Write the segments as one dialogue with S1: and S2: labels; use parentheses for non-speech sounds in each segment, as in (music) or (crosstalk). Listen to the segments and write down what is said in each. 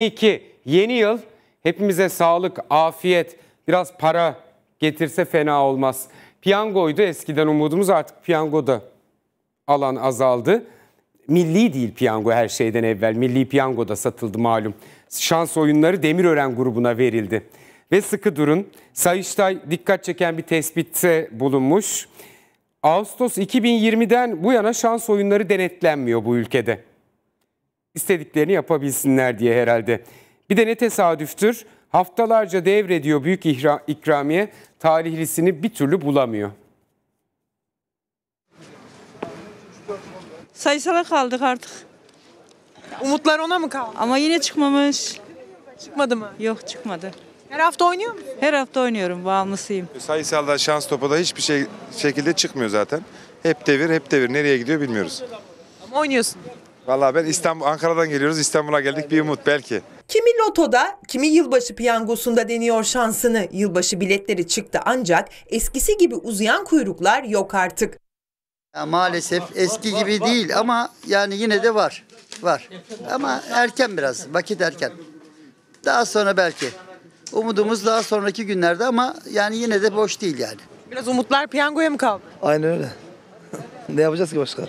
S1: 2022 yeni yıl hepimize sağlık, afiyet, biraz para getirse fena olmaz. Piyangoydu eskiden umudumuz artık piyangoda alan azaldı. Milli değil piyango her şeyden evvel. Milli piyango da satıldı malum. Şans oyunları Demirören grubuna verildi. Ve sıkı durun. Sayıştay dikkat çeken bir tespitte bulunmuş. Ağustos 2020'den bu yana şans oyunları denetlenmiyor bu ülkede istediklerini yapabilsinler diye herhalde. Bir de ne tesadüftür haftalarca devrediyor büyük ikramiye talihlisini bir türlü bulamıyor.
S2: Sayısala kaldık artık. Umutlar ona mı kaldı? Ama yine çıkmamış. Çıkmadı mı? Yok çıkmadı. Her hafta oynuyor musun? Her hafta oynuyorum, bağımlısıyım.
S1: Sayısalda şans topu da hiçbir şey, şekilde çıkmıyor zaten. Hep devir, hep devir. Nereye gidiyor bilmiyoruz. Ama oynuyorsun. Vallahi ben İstanbul, Ankara'dan geliyoruz. İstanbul'a geldik bir umut belki.
S2: Kimi lotoda, kimi yılbaşı piyangosunda deniyor şansını. Yılbaşı biletleri çıktı ancak eskisi gibi uzayan kuyruklar yok artık. Ya maalesef eski gibi
S3: değil ama yani yine de var. Var. Ama erken biraz. Vakit erken. Daha sonra belki. Umudumuz daha sonraki günlerde ama yani yine de boş
S4: değil yani.
S2: Biraz umutlar piyangoya mı kaldı?
S4: Aynen öyle. (laughs) ne yapacağız ki başka?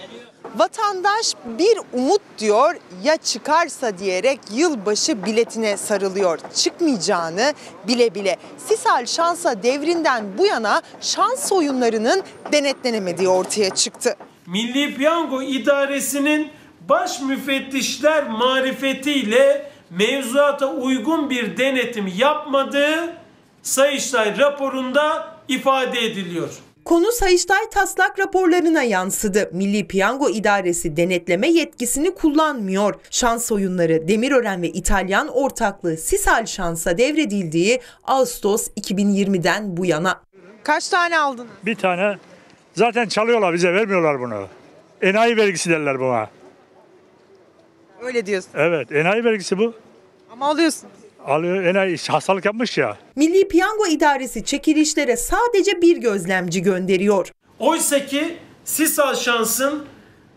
S2: Vatandaş bir umut diyor ya çıkarsa diyerek yılbaşı biletine sarılıyor. Çıkmayacağını bile bile. Sisal şansa devrinden bu yana şans oyunlarının denetlenemediği ortaya çıktı.
S5: Milli Piyango İdaresi'nin baş müfettişler marifetiyle mevzuata uygun bir denetim yapmadığı Sayıştay raporunda ifade ediliyor.
S2: Konu Sayıştay taslak raporlarına yansıdı. Milli Piyango İdaresi denetleme yetkisini kullanmıyor. Şans oyunları Demirören ve İtalyan ortaklığı Sisal Şans'a devredildiği Ağustos 2020'den bu yana. Kaç tane aldın?
S5: Bir tane. Zaten çalıyorlar bize vermiyorlar bunu. Enayi vergisi derler buna. Öyle diyorsun. Evet enayi vergisi bu. Ama alıyorsun alıyor, hastalık yapmış ya.
S2: Milli Piyango İdaresi çekilişlere sadece bir gözlemci gönderiyor.
S5: Oysa ki Sisal Şans'ın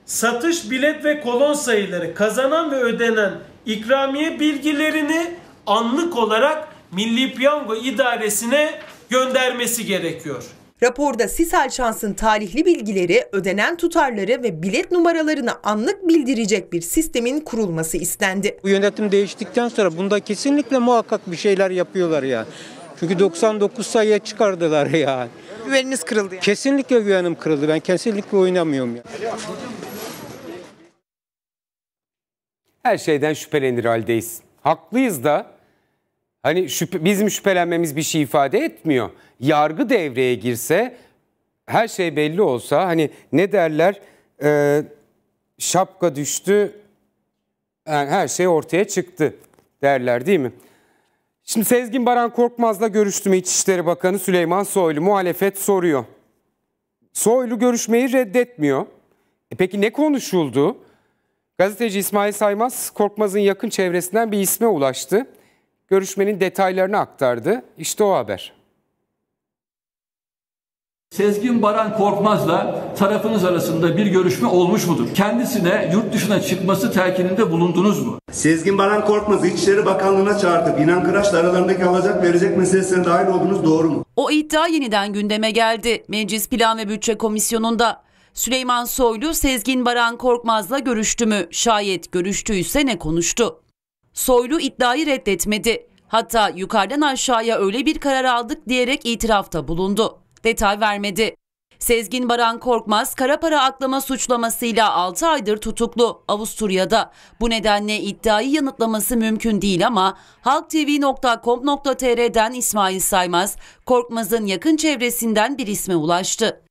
S5: satış bilet ve kolon sayıları kazanan ve ödenen ikramiye bilgilerini anlık olarak Milli Piyango İdaresi'ne göndermesi gerekiyor.
S2: Raporda Sisal Şans'ın tarihli bilgileri, ödenen tutarları ve bilet numaralarını anlık bildirecek bir sistemin kurulması istendi. Bu yönetim
S1: değiştikten sonra bunda kesinlikle muhakkak bir şeyler yapıyorlar ya. Çünkü 99 sayıya çıkardılar ya. Güveniniz kırıldı yani. Kesinlikle güvenim kırıldı. Ben kesinlikle oynamıyorum ya. Her şeyden şüphelenir haldeyiz. Haklıyız da Hani şüphe, bizim şüphelenmemiz bir şey ifade etmiyor. Yargı devreye girse her şey belli olsa hani ne derler e, şapka düştü yani e, her şey ortaya çıktı derler değil mi? Şimdi Sezgin Baran Korkmaz'la görüştü İçişleri Bakanı Süleyman Soylu muhalefet soruyor. Soylu görüşmeyi reddetmiyor. E peki ne konuşuldu? Gazeteci İsmail Saymaz Korkmaz'ın yakın çevresinden bir isme ulaştı. Görüşmenin detaylarını aktardı. İşte o haber.
S5: Sezgin Baran Korkmaz'la tarafınız arasında bir görüşme olmuş mudur? Kendisine yurt dışına çıkması telkininde bulundunuz mu? Sezgin Baran Korkmaz'ı İçişleri
S3: Bakanlığı'na çağırdı. İnan Kıraç'la aralarındaki alacak verecek meselesine dahil olduğunuz doğru mu? O iddia yeniden gündeme geldi. Meclis Plan ve Bütçe Komisyonu'nda Süleyman Soylu Sezgin Baran Korkmaz'la görüştü mü? Şayet görüştüyse ne konuştu? Soylu iddiayı reddetmedi. Hatta yukarıdan aşağıya öyle bir karar aldık diyerek itirafta bulundu. Detay vermedi. Sezgin Baran Korkmaz kara para aklama suçlamasıyla 6 aydır tutuklu Avusturya'da. Bu nedenle iddiayı yanıtlaması mümkün değil ama halktv.com.tr'den İsmail Saymaz, Korkmaz'ın yakın çevresinden bir isme ulaştı.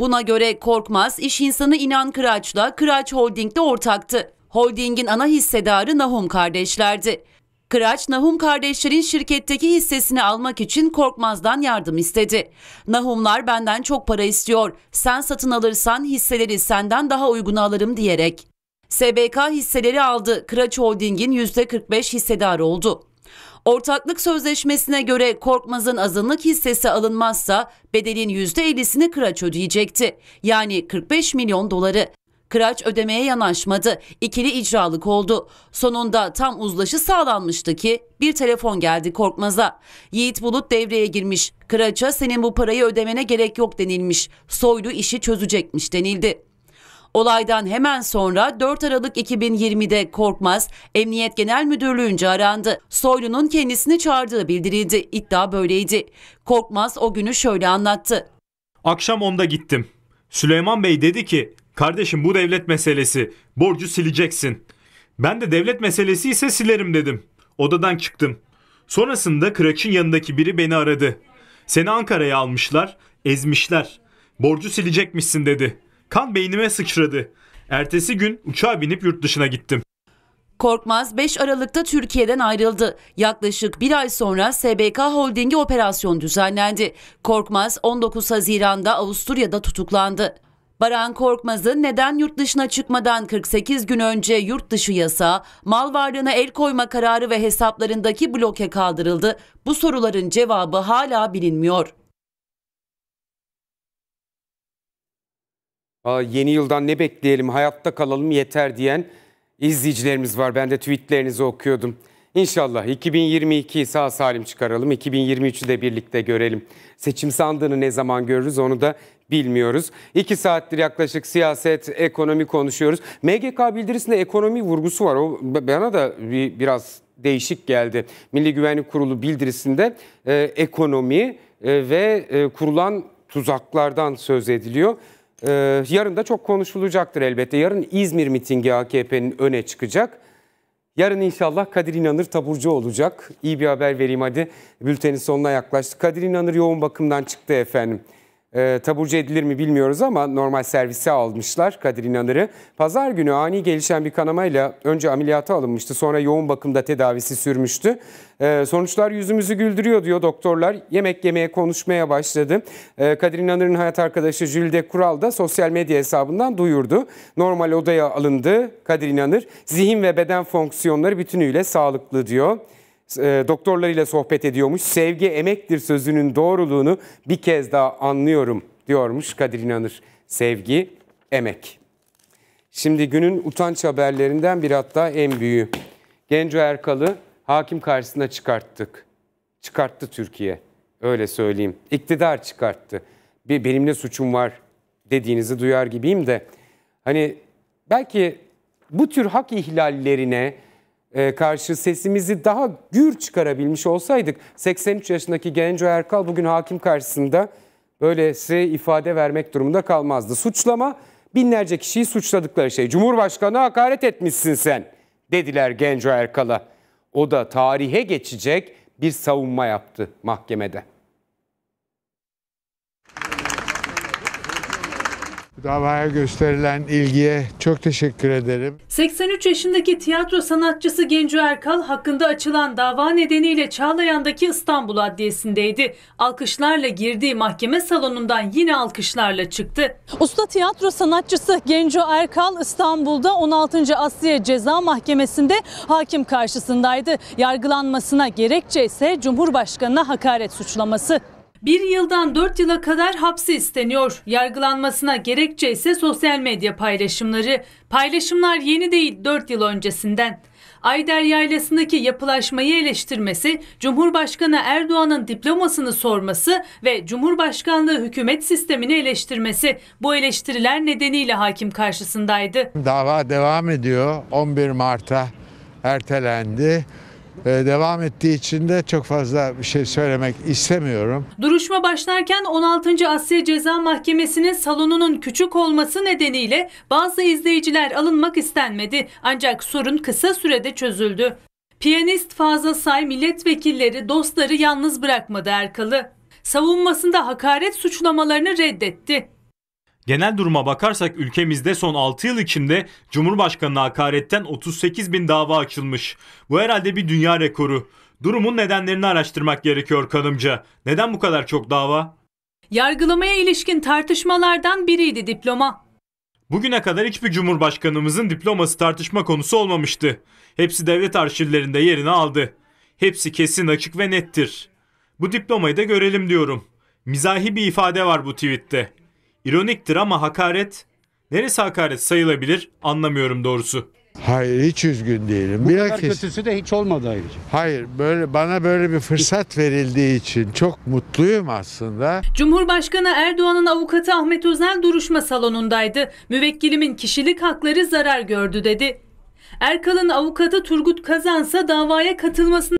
S3: Buna göre Korkmaz, iş insanı İnan Kıraç'la Kıraç Holding'de ortaktı. Holdingin ana hissedarı Nahum kardeşlerdi. Kıraç, Nahum kardeşlerin şirketteki hissesini almak için Korkmaz'dan yardım istedi. Nahumlar benden çok para istiyor, sen satın alırsan hisseleri senden daha uygun alırım diyerek. SBK hisseleri aldı, Kıraç Holding'in %45 hissedarı oldu. Ortaklık sözleşmesine göre Korkmaz'ın azınlık hissesi alınmazsa bedelin %50'sini Kıraç ödeyecekti. Yani 45 milyon doları. Kıraç ödemeye yanaşmadı. İkili icralık oldu. Sonunda tam uzlaşı sağlanmıştı ki bir telefon geldi Korkmaz'a. Yiğit Bulut devreye girmiş. Kıraç'a senin bu parayı ödemene gerek yok denilmiş. Soylu işi çözecekmiş denildi. Olaydan hemen sonra 4 Aralık 2020'de Korkmaz Emniyet Genel Müdürlüğü'nce arandı. Soylu'nun kendisini çağırdığı bildirildi. İddia böyleydi. Korkmaz o günü şöyle anlattı.
S5: Akşam onda gittim. Süleyman Bey dedi ki Kardeşim bu devlet meselesi. Borcu sileceksin. Ben de devlet meselesi ise silerim dedim. Odadan çıktım. Sonrasında Kıraç'ın yanındaki biri beni aradı. Seni Ankara'ya almışlar, ezmişler. Borcu silecekmişsin dedi. Kan beynime sıçradı. Ertesi gün uçağa binip yurt dışına gittim.
S3: Korkmaz 5 Aralık'ta Türkiye'den ayrıldı. Yaklaşık bir ay sonra SBK Holding'e operasyon düzenlendi. Korkmaz 19 Haziran'da Avusturya'da tutuklandı. Baran Korkmaz'ın neden yurt dışına çıkmadan 48 gün önce yurt dışı yasa, mal varlığına el koyma kararı ve hesaplarındaki bloke kaldırıldı? Bu soruların cevabı hala bilinmiyor.
S1: Aa, yeni yıldan ne bekleyelim, hayatta kalalım yeter diyen izleyicilerimiz var. Ben de tweetlerinizi okuyordum. İnşallah 2022'yi sağ salim çıkaralım. 2023'ü de birlikte görelim. Seçim sandığını ne zaman görürüz onu da bilmiyoruz. İki saattir yaklaşık siyaset, ekonomi konuşuyoruz. MGK bildirisinde ekonomi vurgusu var. O bana da bir, biraz değişik geldi. Milli Güvenlik Kurulu bildirisinde e, ekonomi e, ve e, kurulan tuzaklardan söz ediliyor. E, yarın da çok konuşulacaktır elbette. Yarın İzmir mitingi AKP'nin öne çıkacak. Yarın inşallah Kadir İnanır taburcu olacak. İyi bir haber vereyim hadi. Bültenin sonuna yaklaştık. Kadir İnanır yoğun bakımdan çıktı efendim e, taburcu edilir mi bilmiyoruz ama normal servise almışlar Kadir İnanır'ı. Pazar günü ani gelişen bir kanamayla önce ameliyata alınmıştı sonra yoğun bakımda tedavisi sürmüştü. E, sonuçlar yüzümüzü güldürüyor diyor doktorlar. Yemek yemeye konuşmaya başladı. E, Kadir İnanır'ın hayat arkadaşı Jülde Kural da sosyal medya hesabından duyurdu. Normal odaya alındı Kadir İnanır. Zihin ve beden fonksiyonları bütünüyle sağlıklı diyor. E, doktorlarıyla sohbet ediyormuş. Sevgi emektir sözünün doğruluğunu bir kez daha anlıyorum diyormuş Kadir İnanır. Sevgi, emek. Şimdi günün utanç haberlerinden bir hatta en büyüğü. Genco Erkal'ı hakim karşısına çıkarttık. Çıkarttı Türkiye. Öyle söyleyeyim. İktidar çıkarttı. Bir benim suçum var dediğinizi duyar gibiyim de. Hani belki bu tür hak ihlallerine e, karşı sesimizi daha gür çıkarabilmiş olsaydık 83 yaşındaki Genco Erkal bugün hakim karşısında böylesi ifade vermek durumunda kalmazdı. Suçlama binlerce kişiyi suçladıkları şey. Cumhurbaşkanı hakaret etmişsin sen dediler Genco Erkal'a. O da tarihe geçecek bir savunma yaptı mahkemede. Davaya gösterilen ilgiye çok teşekkür ederim.
S4: 83 yaşındaki tiyatro sanatçısı Genco Erkal hakkında açılan dava nedeniyle Çağlayan'daki İstanbul Adliyesi'ndeydi. Alkışlarla girdiği mahkeme salonundan yine alkışlarla çıktı. Usta tiyatro sanatçısı Genco Erkal İstanbul'da 16. Asliye Ceza Mahkemesi'nde hakim karşısındaydı. Yargılanmasına gerekçe ise Cumhurbaşkanı'na hakaret suçlaması. Bir yıldan dört yıla kadar hapsi isteniyor. Yargılanmasına gerekçe ise sosyal medya paylaşımları. Paylaşımlar yeni değil dört yıl öncesinden. Ayder Yaylası'ndaki yapılaşmayı eleştirmesi, Cumhurbaşkanı Erdoğan'ın diplomasını sorması ve Cumhurbaşkanlığı hükümet sistemini eleştirmesi bu eleştiriler nedeniyle hakim karşısındaydı.
S1: Dava devam ediyor. 11 Mart'a ertelendi. Ee, devam ettiği için de çok fazla bir şey söylemek istemiyorum.
S4: Duruşma başlarken 16. Asya Ceza Mahkemesi'nin salonunun küçük olması nedeniyle bazı izleyiciler alınmak istenmedi. Ancak sorun kısa sürede çözüldü. Piyanist Fazıl Say milletvekilleri dostları yalnız bırakmadı Erkal'ı. Savunmasında hakaret suçlamalarını reddetti.
S5: Genel duruma bakarsak ülkemizde son 6 yıl içinde Cumhurbaşkanı'na hakaretten 38 bin dava açılmış. Bu herhalde bir dünya rekoru. Durumun nedenlerini araştırmak gerekiyor kanımca. Neden bu kadar çok dava?
S4: Yargılamaya ilişkin tartışmalardan biriydi diploma.
S5: Bugüne kadar hiçbir cumhurbaşkanımızın diploması tartışma konusu olmamıştı. Hepsi devlet arşivlerinde yerini aldı. Hepsi kesin açık ve nettir. Bu diplomayı da görelim diyorum. Mizahi bir ifade var bu tweette. İroniktir ama hakaret neresi hakaret sayılabilir anlamıyorum doğrusu.
S1: Hayır hiç üzgün değilim. Bu Bilakis, kadar kötüsü de hiç olmadı ayrıca. Hayır böyle bana böyle bir fırsat verildiği için çok mutluyum aslında.
S4: Cumhurbaşkanı Erdoğan'ın avukatı Ahmet Özel duruşma salonundaydı. Müvekkilimin kişilik hakları zarar gördü dedi. Erkal'ın avukatı Turgut Kazansa davaya katılmasını